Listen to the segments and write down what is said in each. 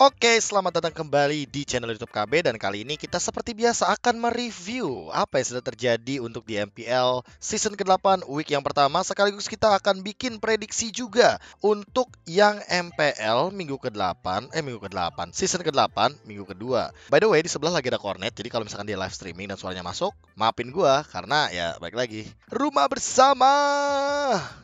Oke, selamat datang kembali di channel YouTube KB dan kali ini kita seperti biasa akan mereview apa yang sudah terjadi untuk di MPL season ke-8 week yang pertama sekaligus kita akan bikin prediksi juga untuk yang MPL minggu ke-8 eh minggu ke-8 season ke-8 minggu kedua. By the way, di sebelah lagi ada Cornet jadi kalau misalkan dia live streaming dan suaranya masuk, maafin gua karena ya baik lagi. Rumah bersama.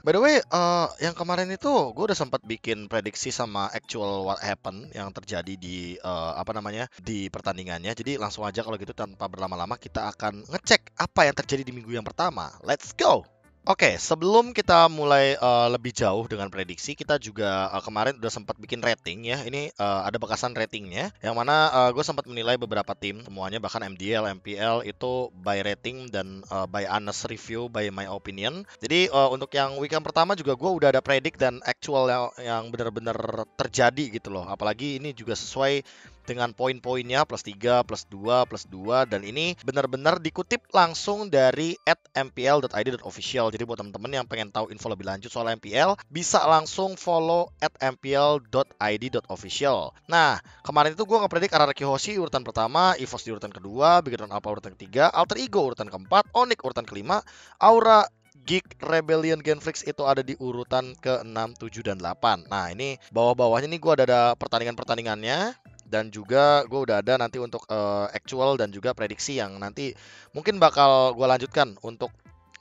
By the way, uh, yang kemarin itu gue udah sempat bikin prediksi sama actual what happened yang terjadi terjadi di uh, apa namanya di pertandingannya. Jadi langsung aja kalau gitu tanpa berlama-lama kita akan ngecek apa yang terjadi di minggu yang pertama. Let's go. Oke, sebelum kita mulai uh, lebih jauh dengan prediksi, kita juga uh, kemarin udah sempat bikin rating ya. Ini uh, ada bekasan ratingnya, yang mana uh, gue sempat menilai beberapa tim semuanya, bahkan MDL, MPL itu by rating dan uh, by honest review, by my opinion. Jadi uh, untuk yang weekend pertama juga gue udah ada predik dan actual yang benar-benar terjadi gitu loh. Apalagi ini juga sesuai dengan poin-poinnya plus 3, plus 2, plus 2 dan ini benar-benar dikutip langsung dari at mpl.id.official. Jadi buat teman-teman yang pengen tahu info lebih lanjut soal MPL bisa langsung follow at mpl.id.official. Nah, kemarin itu gue ngepredik Araraki Hoshi urutan pertama, Evos di urutan kedua, Bigeron Alpha urutan ketiga, Alter Ego urutan keempat, Onyx urutan kelima, Aura Geek Rebellion Genflix itu ada di urutan ke-6, 7, dan 8. Nah, ini bawah-bawahnya nih gue ada, ada pertandingan-pertandingannya dan juga gue udah ada nanti untuk uh, actual dan juga prediksi yang nanti mungkin bakal gue lanjutkan untuk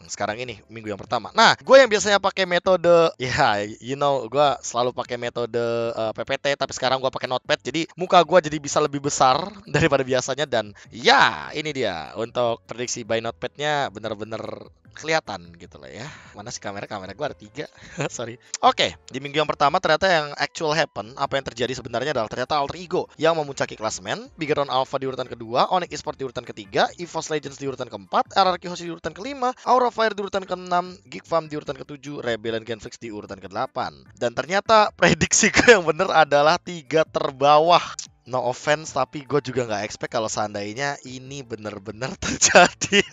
sekarang ini minggu yang pertama. Nah, gue yang biasanya pakai metode ya, yeah, you know, gue selalu pakai metode uh, eh, PPT, tapi sekarang gue pakai notepad, jadi muka gue jadi bisa lebih besar daripada biasanya dan ya yeah, ini dia untuk prediksi by notepadnya bener-bener kelihatan gitu loh ya. Mana sih kamera? Kamera gue ada tiga. Sorry. Oke, okay, di minggu yang pertama ternyata yang actual happen, apa yang terjadi sebenarnya adalah ternyata Alter Ego yang memuncaki klasemen, Bigeron Alpha di urutan kedua, Onyx esports di urutan ketiga, EVOS Legends di urutan keempat, RRQ Host di urutan kelima, Aura Fire di urutan keenam, Geek fam di urutan ketujuh, Rebellion Genflix di urutan kedelapan. Dan ternyata prediksi gue yang bener adalah tiga terbawah no offense tapi gue juga nggak expect kalau seandainya ini bener-bener terjadi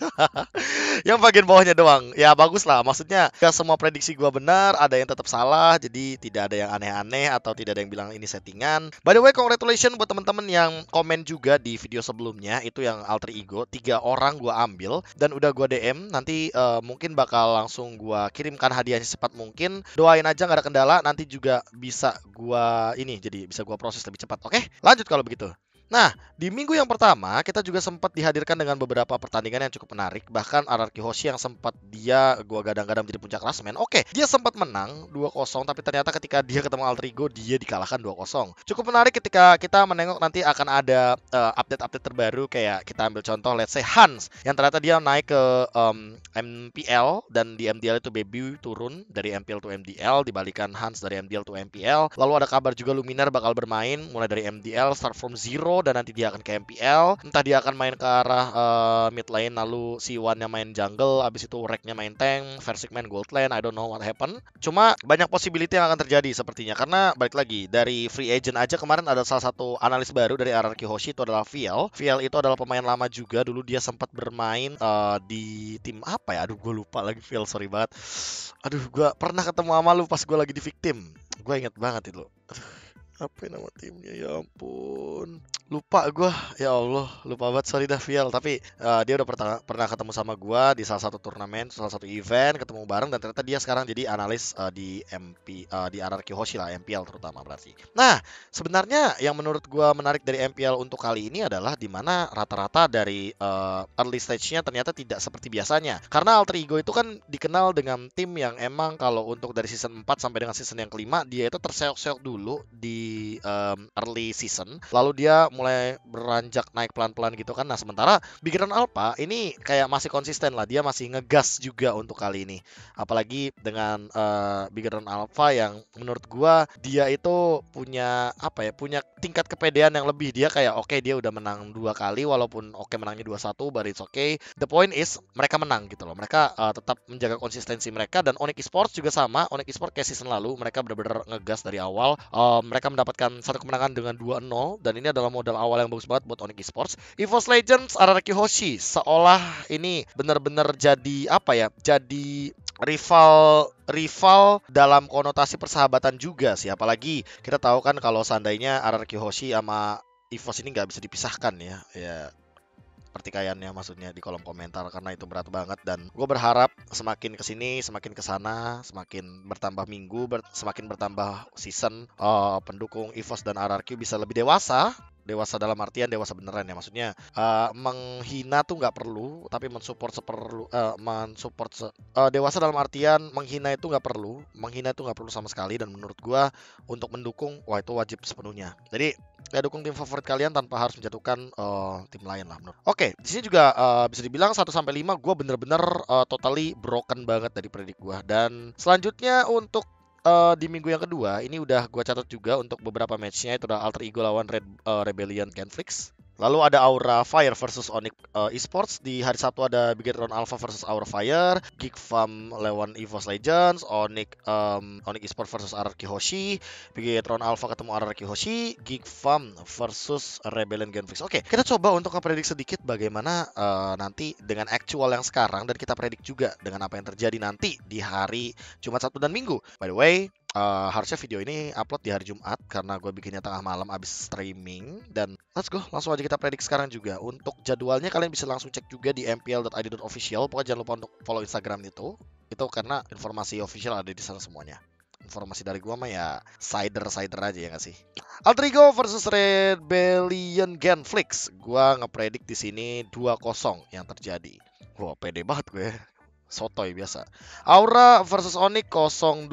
yang bagian bawahnya doang. Ya bagus lah. Maksudnya ya semua prediksi gua benar, ada yang tetap salah. Jadi tidak ada yang aneh-aneh atau tidak ada yang bilang ini settingan. By the way, congratulations buat temen-temen yang komen juga di video sebelumnya itu yang alter ego. Tiga orang gua ambil dan udah gua DM. Nanti uh, mungkin bakal langsung gua kirimkan hadiahnya secepat mungkin. Doain aja nggak ada kendala. Nanti juga bisa gua ini jadi bisa gua proses lebih cepat. Oke, lanjut kalau begitu. Nah, di minggu yang pertama kita juga sempat dihadirkan dengan beberapa pertandingan yang cukup menarik. Bahkan Araki Hoshi yang sempat dia gua gadang-gadang jadi puncak klasmen. Oke, dia sempat menang 2-0 tapi ternyata ketika dia ketemu Altrigo dia dikalahkan 2-0. Cukup menarik ketika kita menengok nanti akan ada eh, update-update uh, terbaru kayak kita ambil contoh let's say Hans yang ternyata dia naik ke um, MPL dan di MDL itu Baby turun dari MPL to MDL dibalikan Hans dari MDL to MPL. Lalu ada kabar juga Luminar bakal bermain mulai dari MDL start from zero dan nanti dia akan ke MPL entah dia akan main ke arah uh, mid lane lalu si one nya main jungle abis itu nya main tank Versik main gold lane I don't know what happen cuma banyak possibility yang akan terjadi sepertinya karena balik lagi dari free agent aja kemarin ada salah satu analis baru dari RRQ Hoshi itu adalah VL VL itu adalah pemain lama juga dulu dia sempat bermain uh, di tim apa ya aduh gue lupa lagi VL sorry banget aduh gue pernah ketemu sama lu pas gue lagi di victim gue inget banget itu apa nama timnya ya ampun lupa gue ya Allah lupa banget sorry dah Viel tapi uh, dia udah pernah pernah ketemu sama gue di salah satu turnamen salah satu event ketemu bareng dan ternyata dia sekarang jadi analis uh, di MP uh, eh, di RRQ Hoshi lah MPL terutama berarti nah sebenarnya yang menurut gue menarik dari MPL untuk kali ini adalah dimana rata-rata dari uh, early stage-nya ternyata tidak seperti biasanya karena Alter Ego itu kan dikenal dengan tim yang emang kalau untuk dari season 4 sampai dengan season yang kelima dia itu terseok-seok dulu di um, early season lalu dia mulai beranjak naik pelan-pelan gitu kan. Nah, sementara Big Run Alpha ini kayak masih konsisten lah, dia masih ngegas juga untuk kali ini. Apalagi dengan uh, Alpha yang menurut gua dia itu punya apa ya? punya tingkat kepedean yang lebih. Dia kayak oke okay, dia udah menang dua kali walaupun oke okay, menangnya dua satu but it's okay. The point is mereka menang gitu loh. Mereka uh, tetap menjaga konsistensi mereka dan Onyx Esports juga sama. Onyx Esports kayak season lalu mereka benar-benar ngegas dari awal. Uh, mereka mendapatkan satu kemenangan dengan 2-0 dan ini adalah modal modal awal yang bagus banget buat Onyx Esports. EVOS Legends Araki Hoshi seolah ini benar-benar jadi apa ya? Jadi rival rival dalam konotasi persahabatan juga sih apalagi kita tahu kan kalau seandainya Araki Hoshi sama EVOS ini nggak bisa dipisahkan ya ya pertikaiannya maksudnya di kolom komentar karena itu berat banget dan gue berharap semakin kesini semakin kesana semakin bertambah minggu ber semakin bertambah season uh, pendukung EVOS dan RRQ bisa lebih dewasa dewasa dalam artian dewasa beneran ya maksudnya uh, menghina tuh nggak perlu tapi mensupport seperlu uh, mensupport se uh, dewasa dalam artian menghina itu nggak perlu menghina itu nggak perlu sama sekali dan menurut gue untuk mendukung wah itu wajib sepenuhnya jadi supaya dukung tim favorit kalian tanpa harus menjatuhkan uh, tim lain lah menurut. Oke, di sini juga uh, bisa dibilang 1 sampai 5 gua bener-bener uh, totally broken banget dari predik gua dan selanjutnya untuk uh, di minggu yang kedua ini udah gue catat juga untuk beberapa matchnya itu adalah alter ego lawan Red uh, Rebellion Genflix Lalu ada Aura Fire versus Onyx uh, Esports di hari Sabtu ada Bigetron Alpha versus Aura Fire, Geek Farm lawan EVOS Legends, Onyx um, Onyx Esports versus Araki Hoshi, Bigetron Alpha ketemu Araki Hoshi, Geek Farm versus Rebellion Genfix. Oke, okay, kita coba untuk ngepredik sedikit bagaimana uh, nanti dengan actual yang sekarang dan kita predik juga dengan apa yang terjadi nanti di hari Jumat, Sabtu dan Minggu. By the way, uh, harusnya video ini upload di hari Jumat karena gue bikinnya tengah malam abis streaming dan let's go langsung aja kita predik sekarang juga untuk jadwalnya kalian bisa langsung cek juga di mpl.id.official pokoknya jangan lupa untuk follow Instagram itu itu karena informasi official ada di sana semuanya informasi dari gue mah ya cider cider aja ya gak sih Altrigo versus Rebellion Genflix gua ngepredik di sini 2-0 yang terjadi Wah, wow, pede banget gue sotoy biasa. Aura versus Onyx 02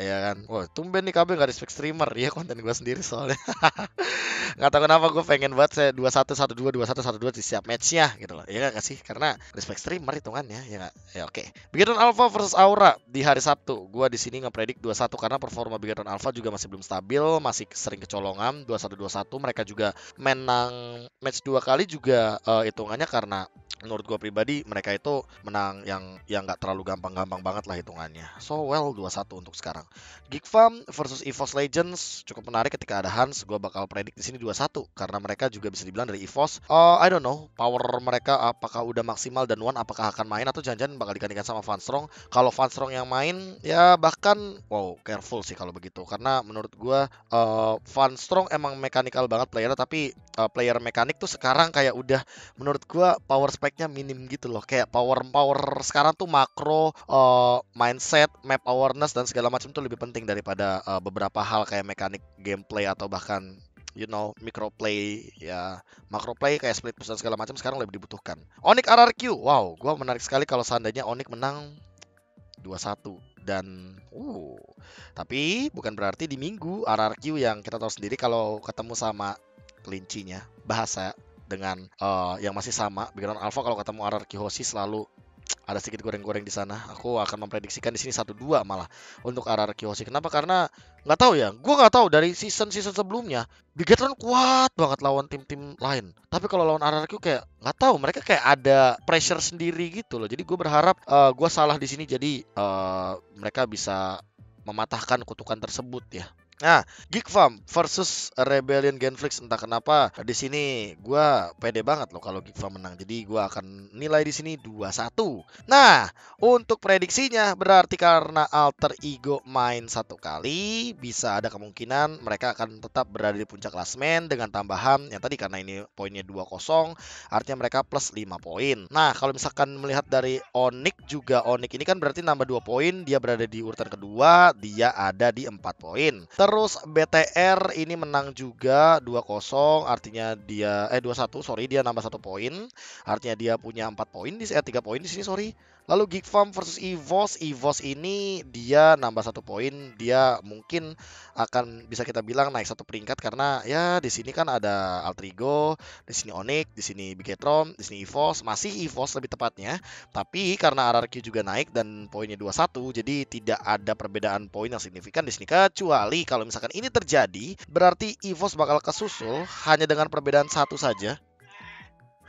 ya kan. Wah, tumben nih KB nggak respect streamer. Ya konten gue sendiri soalnya. nggak tahu kenapa gue pengen buat saya 21 12 21 12 di siap matchnya gitu loh. Ya enggak sih? Karena respect streamer hitungannya ya gak? Ya oke. Okay. Bigadon Alpha versus Aura di hari Sabtu. Gue di sini ngepredik 21 karena performa Bigadon Alpha juga masih belum stabil, masih sering kecolongan 21 21 mereka juga menang match dua kali juga uh, hitungannya karena menurut gue pribadi mereka itu menang yang yang nggak terlalu gampang-gampang banget lah hitungannya. So well 2-1 untuk sekarang. Geek Farm versus EVOS Legends cukup menarik ketika ada Hans. Gue bakal predik di sini 2-1 karena mereka juga bisa dibilang dari EVOS. Uh, I don't know power mereka apakah udah maksimal dan One apakah akan main atau janjian bakal digantikan sama Van Strong. Kalau Van Strong yang main ya bahkan wow careful sih kalau begitu karena menurut gue uh, Van Strong emang mekanikal banget player tapi uh, player mekanik tuh sekarang kayak udah menurut gue power spec impactnya minim gitu loh kayak power power sekarang tuh makro uh, mindset map awareness dan segala macam tuh lebih penting daripada uh, beberapa hal kayak mekanik gameplay atau bahkan you know micro play ya makro play kayak split push dan segala macam sekarang lebih dibutuhkan Onyx RRQ wow gue menarik sekali kalau seandainya Onyx menang 2-1 dan uh tapi bukan berarti di minggu RRQ yang kita tahu sendiri kalau ketemu sama kelincinya bahasa dengan uh, yang masih sama. Background Alpha kalau ketemu Araki Hoshi selalu ada sedikit goreng-goreng di sana. Aku akan memprediksikan di sini satu dua malah untuk Araki Hoshi. Kenapa? Karena nggak tahu ya. Gue nggak tahu dari season-season sebelumnya Bigetron kuat banget lawan tim-tim lain. Tapi kalau lawan RRQ kayak nggak tahu mereka kayak ada pressure sendiri gitu loh. Jadi gue berharap uh, eh, gue salah di sini jadi uh, mereka bisa mematahkan kutukan tersebut ya. Nah, Geek Farm versus Rebellion Genflix entah kenapa di sini gua pede banget loh kalau Geek Farm menang. Jadi gua akan nilai di sini 2-1. Nah, untuk prediksinya berarti karena Alter Ego main satu kali bisa ada kemungkinan mereka akan tetap berada di puncak klasemen dengan tambahan yang tadi karena ini poinnya 2-0 artinya mereka plus 5 poin. Nah, kalau misalkan melihat dari Onik juga Onik, ini kan berarti nambah 2 poin, dia berada di urutan kedua, dia ada di 4 poin. Terus BTR ini menang juga 2-0 artinya dia eh 2-1 sorry dia nambah satu poin artinya dia punya empat poin di eh tiga poin di sini sorry. Lalu Geek Farm versus Evos Evos ini dia nambah satu poin dia mungkin akan bisa kita bilang naik satu peringkat karena ya di sini kan ada Altrigo di sini Onik di sini Bigetron di sini Evos masih Evos lebih tepatnya tapi karena RRQ juga naik dan poinnya 21 jadi tidak ada perbedaan poin yang signifikan di sini kecuali kalau kalau misalkan ini terjadi, berarti EVOS bakal kesusul hanya dengan perbedaan satu saja.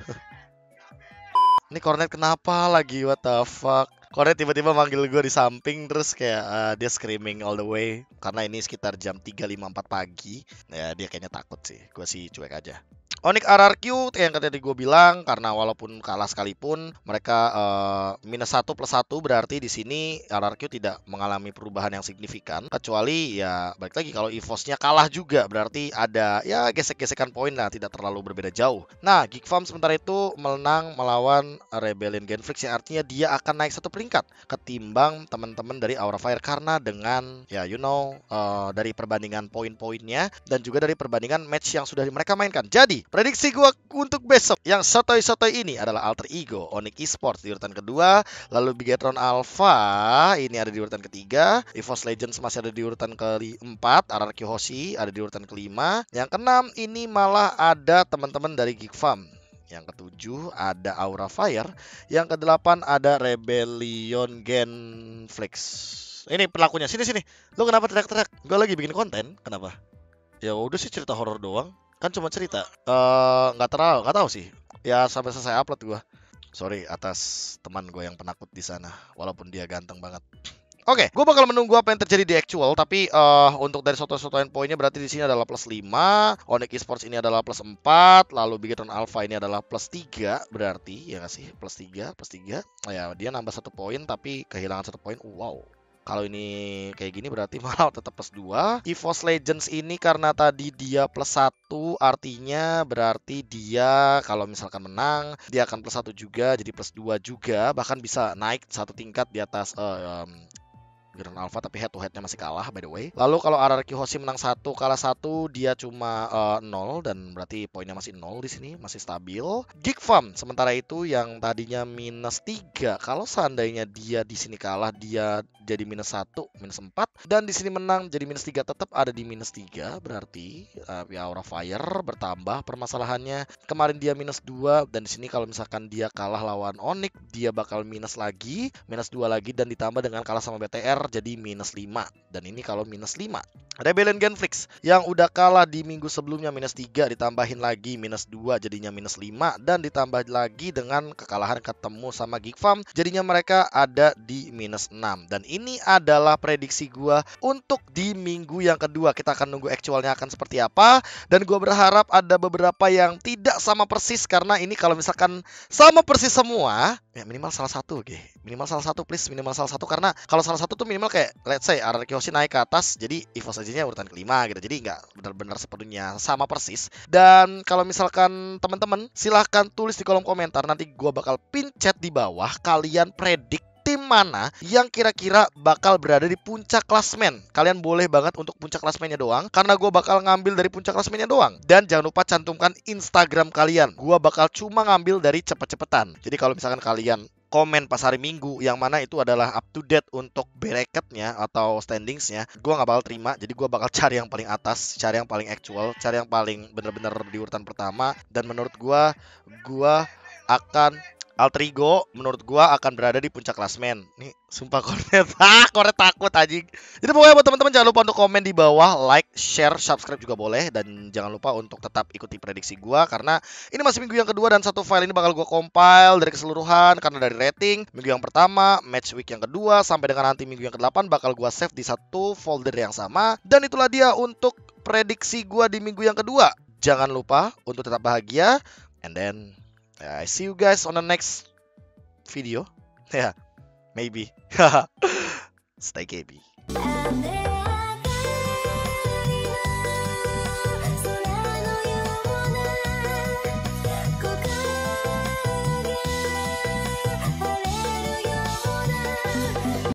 ini Cornet kenapa lagi? What the fuck? Korea tiba-tiba manggil gue di samping terus kayak uh, dia screaming all the way karena ini sekitar jam 3.54 pagi. Ya dia kayaknya takut sih. Gue sih cuek aja. Onyx RRQ yang tadi gue bilang karena walaupun kalah sekalipun mereka uh, minus satu plus satu berarti di sini RRQ tidak mengalami perubahan yang signifikan kecuali ya balik lagi kalau EVOS-nya kalah juga berarti ada ya gesek-gesekan poin lah tidak terlalu berbeda jauh. Nah Geek Farm sementara itu menang melawan Rebellion Genflix yang artinya dia akan naik satu peringkat ketimbang teman-teman dari Aura Fire karena dengan ya you know uh, dari perbandingan poin-poinnya dan juga dari perbandingan match yang sudah mereka mainkan. Jadi prediksi gue untuk besok yang sotoy-sotoy ini adalah Alter Ego, Onyx Esports di urutan kedua, lalu Bigetron Alpha ini ada di urutan ketiga, EVOS Legends masih ada di urutan keempat, RRQ Hoshi ada di urutan kelima, yang keenam ini malah ada teman-teman dari Geek Farm yang ketujuh ada Aura Fire, yang kedelapan ada Rebellion Gen Flex. Ini pelakunya sini sini. Lo kenapa teriak-teriak? Gue lagi bikin konten. Kenapa? Ya udah sih cerita horor doang. Kan cuma cerita. Eh, nggak uh, terlalu, nggak tahu sih. Ya sampai selesai upload gue. Sorry atas teman gue yang penakut di sana. Walaupun dia ganteng banget. Oke, okay, gue bakal menunggu apa yang terjadi di actual, tapi uh, untuk dari soto-sotoan poinnya berarti di sini adalah plus 5, Onyx Esports ini adalah plus 4, lalu Bigetron Alpha ini adalah plus 3 berarti, ya nggak sih? Plus 3, plus 3. Oh ah, ya, dia nambah satu poin tapi kehilangan satu poin. Wow, kalau ini kayak gini berarti malah tetap plus 2. EVOS Legends ini karena tadi dia plus 1 artinya berarti dia kalau misalkan menang dia akan plus 1 juga jadi plus 2 juga bahkan bisa naik satu tingkat di atas uh, um, Grand Alpha tapi head to headnya masih kalah by the way. Lalu kalau Araki Hoshi menang satu kalah satu dia cuma uh, nol dan berarti poinnya masih nol di sini masih stabil. Geek Farm sementara itu yang tadinya minus tiga, kalau seandainya dia di sini kalah dia jadi minus satu minus empat dan di sini menang jadi minus tiga tetap ada di minus tiga, berarti uh, ya Aura Fire bertambah permasalahannya. Kemarin dia minus dua dan di sini kalau misalkan dia kalah lawan Onyx dia bakal minus lagi, minus dua lagi dan ditambah dengan kalah sama BTR jadi minus 5 dan ini kalau minus 5 Rebellion Genflix yang udah kalah di minggu sebelumnya minus 3 ditambahin lagi minus 2 jadinya minus 5 dan ditambah lagi dengan kekalahan ketemu sama Geek Farm jadinya mereka ada di minus 6 dan ini adalah prediksi gua untuk di minggu yang kedua kita akan nunggu actualnya akan seperti apa dan gua berharap ada beberapa yang tidak sama persis karena ini kalau misalkan sama persis semua ya minimal salah satu oke okay. minimal salah satu please minimal salah satu karena kalau salah satu tuh minimal kayak let's say Arar Kyoshi naik ke atas jadi EVO saja urutan kelima gitu jadi nggak benar-benar sepenuhnya sama persis dan kalau misalkan teman-teman silahkan tulis di kolom komentar nanti gua bakal pin chat di bawah kalian predik tim mana yang kira-kira bakal berada di puncak klasmen. Kalian boleh banget untuk puncak klasmennya doang karena gue bakal ngambil dari puncak klasmennya doang. Dan jangan lupa cantumkan Instagram kalian. Gue bakal cuma ngambil dari cepet-cepetan. Jadi kalau misalkan kalian komen pas hari Minggu yang mana itu adalah up to date untuk bracketnya atau standingsnya gue nggak bakal terima jadi gue bakal cari yang paling atas cari yang paling actual cari yang paling bener-bener di urutan pertama dan menurut gue gue akan Altrigo menurut gua akan berada di puncak klasmen. Nih, sumpah Cornet. Ah, Cornet takut anjing. Jadi pokoknya buat teman-teman jangan lupa untuk komen di bawah, like, share, subscribe juga boleh dan jangan lupa untuk tetap ikuti prediksi gua karena ini masih minggu yang kedua dan satu file ini bakal gua compile dari keseluruhan karena dari rating minggu yang pertama, match week yang kedua sampai dengan nanti minggu yang ke-8 bakal gua save di satu folder yang sama dan itulah dia untuk prediksi gua di minggu yang kedua. Jangan lupa untuk tetap bahagia and then I see you guys on the next video. Yeah, maybe. Stay happy.